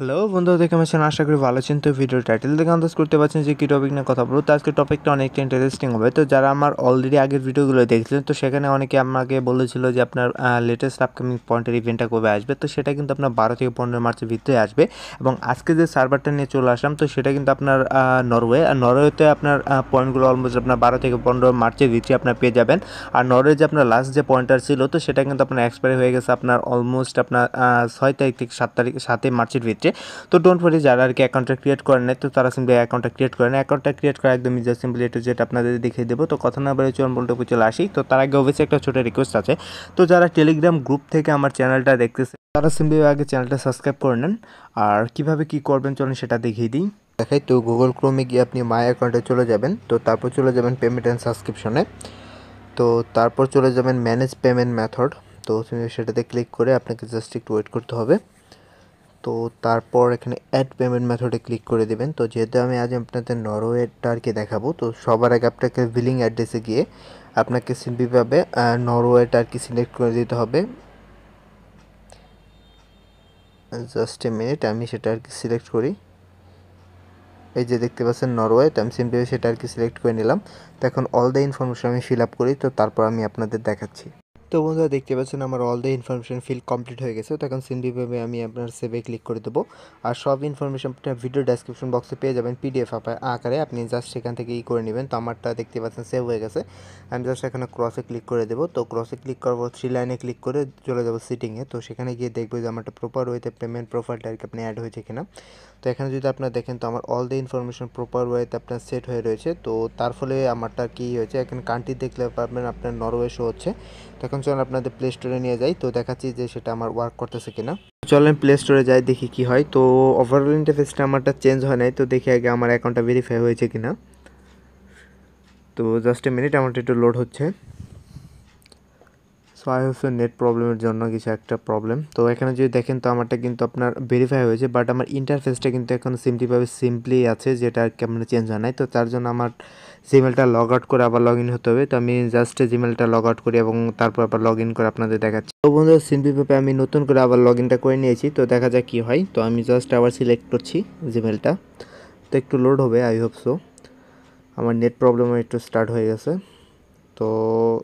hello বন্ধু দেখে mason আশা করি ভালো আছেন তো ভিডিও টাইটেল দেখে আন্দাজ করতে পারছেন যে কী টপিক নিয়ে কথা বলবো তো আজকে টপিকটা অনেকটা ইন্টারেস্টিং হবে তো যারা আমার অলরেডি আগের ভিডিওগুলো দেখছিলেন তো সেখানে অনেকে আমাকে বলেছিল যে আপনার লেটেস্ট আপকামিং পয়েন্টের ইভেন্টটা কবে আসবে তো সেটা কিন্তু আপনার বারো থেকে পনেরো মার্চের ভিতরে আসবে এবং আজকে যে সার্ভারটা নিয়ে চলে আসলাম তো সেটা কিন্তু আপনার নরওয়ে আর নরওয়েতে আপনার পয়েন্টগুলো অলমোস্ট আপনার বারো থেকে পনেরো মার্চের ভিতরে আপনার পেয়ে যাবেন আর নরওয়ে যে আপনার লাস্ট যে পয়েন্টার ছিল তো সেটা কিন্তু আপনার এক্সপায়ার হয়ে গেছে আপনার অলমোস্ট আপনার ছয় তারিখ থেকে সাত তারিখ সাতই মার্চের ভিতরে লিস্টে তো ডোন্ট ওয়ারি যারা আর কি অ্যাকাউন্টটা ক্রিয়েট করে নেয় তো তারা সিম্পলি অ্যাকাউন্টটা ক্রিয়েট করে নেয় অ্যাকাউন্টটা ক্রিয়েট করা একদমই জাস্ট সিম্পলি এটা যেটা আপনাদের দেখিয়ে দেবো তো কথা না বেরোচ্ছে বলটুকু চলে আসি তো তার আগে অবশ্যই একটা ছোটো রিকোয়েস্ট আছে তো যারা টেলিগ্রাম গ্রুপ থেকে আমার চ্যানেলটা দেখতেছে তারা সিম্পলি আগে চ্যানেলটা সাবস্ক্রাইব করে নেন আর কীভাবে কী করবেন চলুন সেটা দেখিয়ে দিই দেখাই তো গুগল ক্রোমে গিয়ে আপনি মাই অ্যাকাউন্টে চলে যাবেন তো তারপর চলে যাবেন পেমেন্ট অ্যান্ড সাবস্ক্রিপশনে তো তারপর চলে যাবেন ম্যানেজ পেমেন্ট মেথড তো সেটাতে ক্লিক করে আপনাকে জাস্ট একটু ওয়েট করতে হবে তো তারপর এখানে অ্যাড পেমেন্ট মেথডে ক্লিক করে দেবেন তো যেহেতু আমি আজ আপনাদের নরওয়েটা আর কি দেখাবো তো সবার আগে আপনাকে বিলিং অ্যাড্রেসে গিয়ে আপনাকে সিম্পিভাবে নরওয়েটা আর কি সিলেক্ট করে দিতে হবে জাস্ট এ মিনিট আমি সেটা আর কি সিলেক্ট করি এই যে দেখতে পাচ্ছেন নরওয়ে তো আমি সিম্পিভাবে সেটা আর কি সিলেক্ট করে নিলাম তো এখন অল দ্য ইনফরমেশন আমি ফিল আপ করি তো তারপর আমি আপনাদের দেখাচ্ছি তো বন্ধুরা দেখতে পাচ্ছেন আমার all the information fill complete হয়ে গেছে তো এখন সিম্পলিভাবে আমি আপনার সেভে ক্লিক করে দেবো আর সব ইনফরমেশন আপনার ভিডিও ডেসক্রিপশন বক্সে পেয়ে যাবেন পিডিএফ আকারে আপনি জাস্ট সেখান থেকে ই করে নেবেন তো আমারটা দেখতে পাচ্ছেন সেভ হয়ে গেছে আমি জাস্ট এখানে ক্রসে ক্লিক করে দেবো তো ক্রসে ক্লিক করবো থ্রি লাইনে ক্লিক করে চলে যাবো সিটিংয়ে তো সেখানে গিয়ে দেখবো যে আমারটা প্রপার ওয়েতে পেমেন্ট প্রোফাইলটা আর কি আপনি অ্যাড হয়েছে কিনা তো এখানে যদি আপনার দেখেন তো আমার অল দ্য ইনফরমেশন প্রপার ওয়েতে আপনার সেট হয়ে রয়েছে তো তার ফলে আমারটা কী হয়েছে এখানে কান্ট্রি দেখলে পারবেন আপনার নরওয়ে শো হচ্ছে তখন চলেন আপনাদের প্লে স্টোরে নিয়ে যাই তো দেখাচ্ছি যে সেটা আমার ওয়ার্ক করতেছে কিনা চলেন প্লে স্টোরে যাই দেখি কি হয় তো ওভারঅল ইন্টারফেসটা আমারটা চেঞ্জ হয় নাই তো দেখি আগে আমার অ্যাকাউন্টটা ভেরিফাই হয়েছে কিনা তো জাস্ট এ মিনিট আমারটা একটু লোড হচ্ছে আই হচ্ছে নেট প্রবলেমের জন্য কিছু একটা প্রবলেম তো এখানে যদি দেখেন তো আমারটা কিন্তু আপনার ভেরিফাই হয়েছে বাট আমার ইন্টারফেসটা কিন্তু এখন সিম্পলিভাবে সিম্পলি আছে যেটা আর কি আপনার চেঞ্জ হয় নাই তো তার জন্য আমার জিমেলটা লগ আউট করে আবার লগ ইন হতে হবে তো আমি জাস্ট জিমেলটা লগ আউট করি এবং তারপর আবার লগ ইন করে আপনাদের দেখাচ্ছি তো বন্ধুরা সিম্পলিভাবে আমি নতুন করে আবার লগ ইনটা করে নিয়েছি তো দেখা যাক কী হয় তো আমি জাস্ট আবার সিলেক্ট করছি জিমেলটা তো একটু লোড হবে আই হোপ সো আমার নেট প্রবলেমও একটু স্টার্ট হয়ে গেছে তো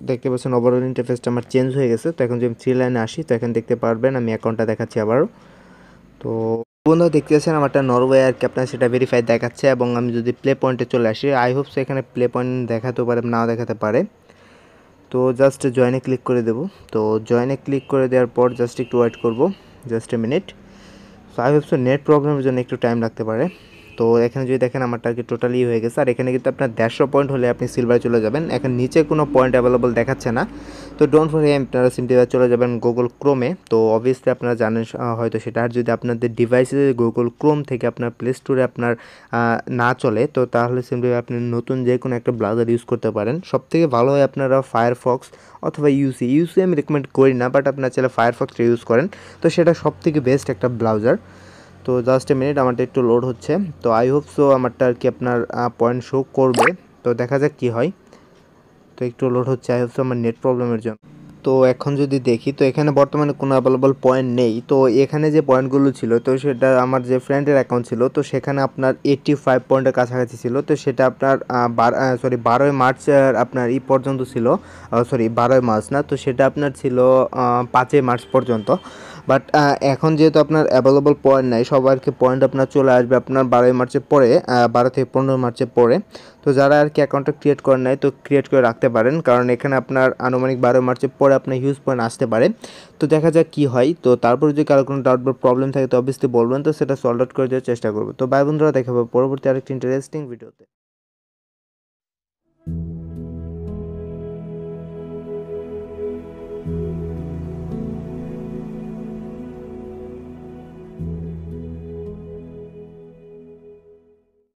দেখতে পাচ্ছেন ওভারঅল ইন্টারফেসটা আমার চেঞ্জ হয়ে গেছে তো এখন যদি আমি থ্রি লাইনে আসি তো এখন দেখতে পারবেন আমি অ্যাকাউন্টটা দেখাচ্ছি আবারও তো বন্ধু দেখতে পাচ্ছেন আমারটা নরওয়ে আর কি আপনার সেটা ভেরিফাই দেখাচ্ছে এবং আমি যদি প্লে পয়েন্টে চলে আসি আই হোপ সে এখানে প্লে পয়েন্ট দেখাতেও পারে নাও দেখাতে পারে তো জাস্ট জয়েনে ক্লিক করে দেব তো জয়েনে ক্লিক করে দেওয়ার পর জাস্ট একটু ওয়েট করব just a minute so I hope so net প্রবলেমের জন্য একটু টাইম লাগতে পারে তো এখানে যদি দেখেন আমার টার্গেট টোটালি হয়ে গেছে আর এখানে কিন্তু আপনার দেড়শো পয়েন্ট হলে আপনি সিলভারে চলে যাবেন এখন নিচে কোনো পয়েন্ট অ্যাভেলেবল দেখাচ্ছে না তো ডোন্ট ফোর আপনারা সিমটি চলে যাবেন গুগল ক্রোমে তো অবভিয়াসলি আপনারা জানেন হয়তো সেটা আর যদি আপনাদের ডিভাইসে গুগল ক্রোম থেকে আপনার প্লে স্টোরে আপনার না চলে তো তাহলে সিমটি আপনি নতুন যে কোনো একটা ব্রাউজার ইউজ করতে পারেন সব থেকে ভালো হয় আপনারা ফায়ারফক্স অথবা ইউসি ইউসি আমি রেকমেন্ড করি না বাট আপনার চাইলে ফায়ারফক্সটা ইউজ করেন তো সেটা সব থেকে বেস্ট একটা ব্রাউজার তো জাস্ট এ মিনিট আমারটা একটু লোড হচ্ছে তো আই হোপ সো আমারটা আর কি আপনার পয়েন্ট শো করবে তো দেখা যাক কি হয় তো একটু লোড হচ্ছে আই হোপ সো আমার নেট প্রবলেমের জন্য তো এখন যদি দেখি তো এখানে বর্তমানে কোনো অ্যাভেলেবল পয়েন্ট নেই তো এখানে যে পয়েন্টগুলো ছিল তো সেটা আমার যে ফ্রেন্ডের অ্যাকাউন্ট ছিল তো সেখানে আপনার এইটটি ফাইভ পয়েন্টের কাছাকাছি ছিল তো সেটা আপনার সরি বারোই মার্চ আপনার ই পর্যন্ত ছিল সরি বারোই মার্চ না তো সেটা আপনার ছিল পাঁচই মার্চ পর্যন্ত বাট এখন যেহেতু আপনার অ্যাভেলেবল পয়েন্ট নাই সবাইকে পয়েন্ট আপনার চলে আসবে আপনার বারোই মার্চের পরে বারো থেকে পনেরো মার্চের পরে তো যারা আর কি অ্যাকাউন্টটা ক্রিয়েট করে নেয় তো ক্রিয়েট করে রাখতে পারেন কারণ এখানে আপনার আনুমানিক বারো মার্চের পরে আপনার হিউজ পয়েন্ট আসতে পারে তো দেখা যাক কী হয় তো তারপরে যদি কারো কোনো ডাউট বা প্রবলেম থাকে তো অবভিয়াসলি বলবেন তো সেটা সলভ আউট করে দেওয়ার চেষ্টা করবো তো ভাই বন্ধুরা দেখাবো পরবর্তী আরেকটি ইন্টারেস্টিং ভিডিওতে